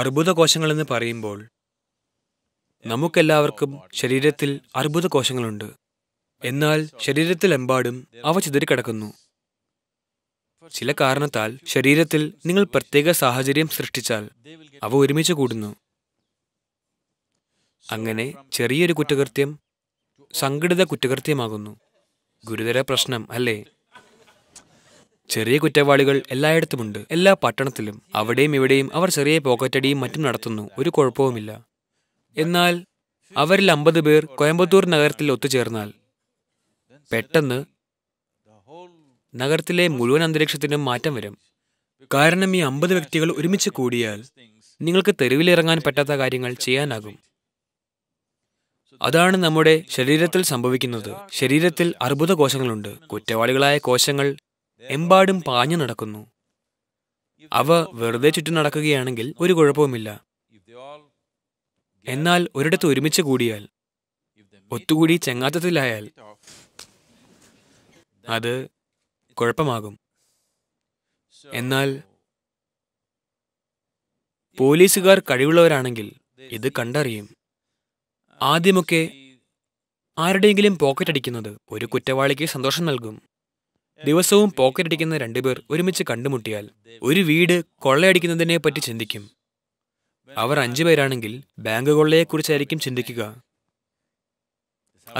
അർബുദ കോശങ്ങളെന്ന് പറയുമ്പോൾ നമുക്കെല്ലാവർക്കും ശരീരത്തിൽ അർബുദ കോശങ്ങളുണ്ട് എന്നാൽ ശരീരത്തിലെമ്പാടും അവ ചിതറിക്കിടക്കുന്നു ചില കാരണത്താൽ ശരീരത്തിൽ നിങ്ങൾ പ്രത്യേക സാഹചര്യം സൃഷ്ടിച്ചാൽ അവ ഒരുമിച്ച് കൂടുന്നു അങ്ങനെ ചെറിയൊരു കുറ്റകൃത്യം സംഘടിത കുറ്റകൃത്യമാകുന്നു ഗുരുതര പ്രശ്നം അല്ലേ ചെറിയ കുറ്റവാളികൾ എല്ലായിടത്തുമുണ്ട് എല്ലാ പട്ടണത്തിലും അവിടെയും ഇവിടെയും അവർ ചെറിയ പോക്കറ്റടിയും മറ്റും നടത്തുന്നു ഒരു കുഴപ്പവുമില്ല എന്നാൽ അവരിൽ അമ്പത് പേർ കോയമ്പത്തൂർ നഗരത്തിൽ ഒത്തുചേർന്നാൽ പെട്ടെന്ന് നഗരത്തിലെ മുഴുവൻ അന്തരീക്ഷത്തിനും മാറ്റം വരും കാരണം ഈ അമ്പത് വ്യക്തികൾ ഒരുമിച്ച് കൂടിയാൽ നിങ്ങൾക്ക് തെരുവിലിറങ്ങാൻ പറ്റാത്ത കാര്യങ്ങൾ ചെയ്യാനാകും അതാണ് നമ്മുടെ ശരീരത്തിൽ സംഭവിക്കുന്നത് ശരീരത്തിൽ അർബുദ കോശങ്ങളുണ്ട് കുറ്റവാളികളായ കോശങ്ങൾ എമ്പാടും പാഞ്ഞു നടക്കുന്നു അവ വെറുതെ ചുറ്റി നടക്കുകയാണെങ്കിൽ ഒരു കുഴപ്പവുമില്ല എന്നാൽ ഒരിടത്ത് ഒരുമിച്ച് കൂടിയാൽ ഒത്തുകൂടി ചെങ്ങാത്തത്തിലായാൽ അത് കുഴപ്പമാകും എന്നാൽ പോലീസുകാർ കഴിവുള്ളവരാണെങ്കിൽ ഇത് കണ്ടറിയും ആദ്യമൊക്കെ ആരുടെയെങ്കിലും പോക്കറ്റ് അടിക്കുന്നത് ഒരു കുറ്റവാളിക്ക് സന്തോഷം നൽകും ദിവസവും പോക്കറ്റടിക്കുന്ന രണ്ടുപേർ ഒരുമിച്ച് കണ്ടുമുട്ടിയാൽ ഒരു വീട് കൊള്ളയടിക്കുന്നതിനെ പറ്റി ചിന്തിക്കും അവർ അഞ്ചു പേരാണെങ്കിൽ ബാങ്ക് കൊള്ളയെക്കുറിച്ചായിരിക്കും ചിന്തിക്കുക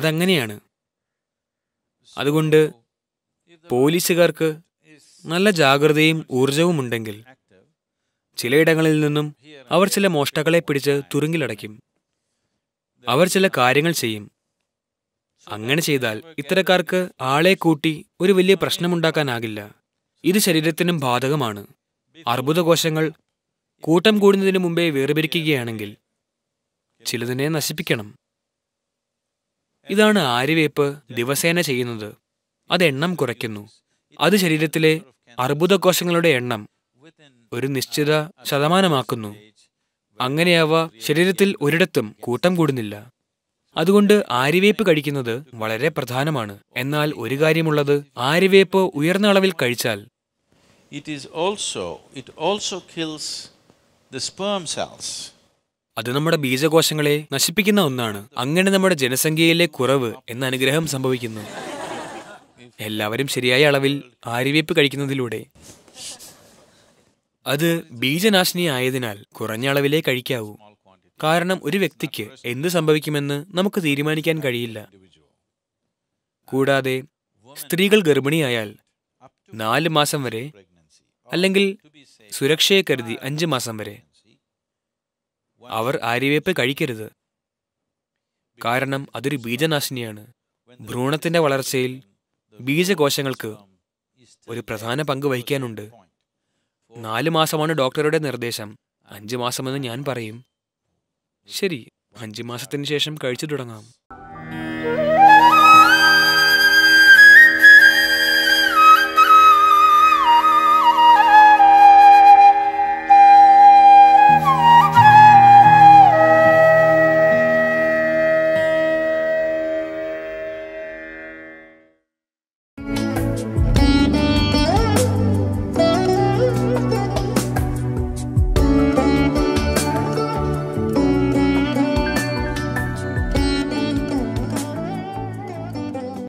അതങ്ങനെയാണ് അതുകൊണ്ട് പോലീസുകാർക്ക് നല്ല ജാഗ്രതയും ഊർജവും ഉണ്ടെങ്കിൽ ചിലയിടങ്ങളിൽ നിന്നും അവർ ചില മോഷ്ടാക്കളെ പിടിച്ച് തുറുങ്കിലടയ്ക്കും അവർ ചില കാര്യങ്ങൾ ചെയ്യും അങ്ങനെ ചെയ്താൽ ഇത്തരക്കാർക്ക് ആളെ കൂട്ടി ഒരു വലിയ പ്രശ്നമുണ്ടാക്കാനാകില്ല ഇത് ശരീരത്തിനും ബാധകമാണ് അർബുദകോശങ്ങൾ കൂട്ടം കൂടുന്നതിന് മുമ്പേ വേർപിരിക്കുകയാണെങ്കിൽ ചിലതിനെ നശിപ്പിക്കണം ഇതാണ് ആര്യവേപ്പ് ദിവസേന ചെയ്യുന്നത് അത് എണ്ണം കുറയ്ക്കുന്നു അത് ശരീരത്തിലെ അർബുദകോശങ്ങളുടെ എണ്ണം ഒരു നിശ്ചിത ശതമാനമാക്കുന്നു അങ്ങനെയാവ ശരീരത്തിൽ ഒരിടത്തും കൂട്ടം കൂടുന്നില്ല അതുകൊണ്ട് ആര്യവേപ്പ് കഴിക്കുന്നത് വളരെ പ്രധാനമാണ് എന്നാൽ ഒരു കാര്യമുള്ളത് ആര്യവേപ്പ് ഉയർന്ന അളവിൽ കഴിച്ചാൽ it is it kills cells അത് നമ്മുടെ ബീജകോശങ്ങളെ നശിപ്പിക്കുന്ന ഒന്നാണ് അങ്ങനെ നമ്മുടെ ജനസംഖ്യയിലെ കുറവ് എന്ന അനുഗ്രഹം സംഭവിക്കുന്നു എല്ലാവരും ശരിയായ അളവിൽ ആര്യവേപ്പ് കഴിക്കുന്നതിലൂടെ അത് ബീജനാശിനി ആയതിനാൽ കുറഞ്ഞ അളവിലേ കഴിക്കാവൂ കാരണം ഒരു വ്യക്തിക്ക് എന്ത് സംഭവിക്കുമെന്ന് നമുക്ക് തീരുമാനിക്കാൻ കഴിയില്ല കൂടാതെ സ്ത്രീകൾ ഗർഭിണിയായാൽ നാല് മാസം വരെ അല്ലെങ്കിൽ സുരക്ഷയെ കരുതി അഞ്ച് മാസം വരെ അവർ ആര്യവേപ്പ് കഴിക്കരുത് കാരണം അതൊരു ബീജനാശിനിയാണ് ഭ്രൂണത്തിന്റെ വളർച്ചയിൽ ബീജകോശങ്ങൾക്ക് ഒരു പ്രധാന പങ്ക് വഹിക്കാനുണ്ട് നാല് മാസമാണ് ഡോക്ടറുടെ നിർദ്ദേശം അഞ്ച് മാസമെന്ന് ഞാൻ പറയും ശരി അഞ്ച് മാസത്തിന് ശേഷം കഴിച്ചു തുടങ്ങാം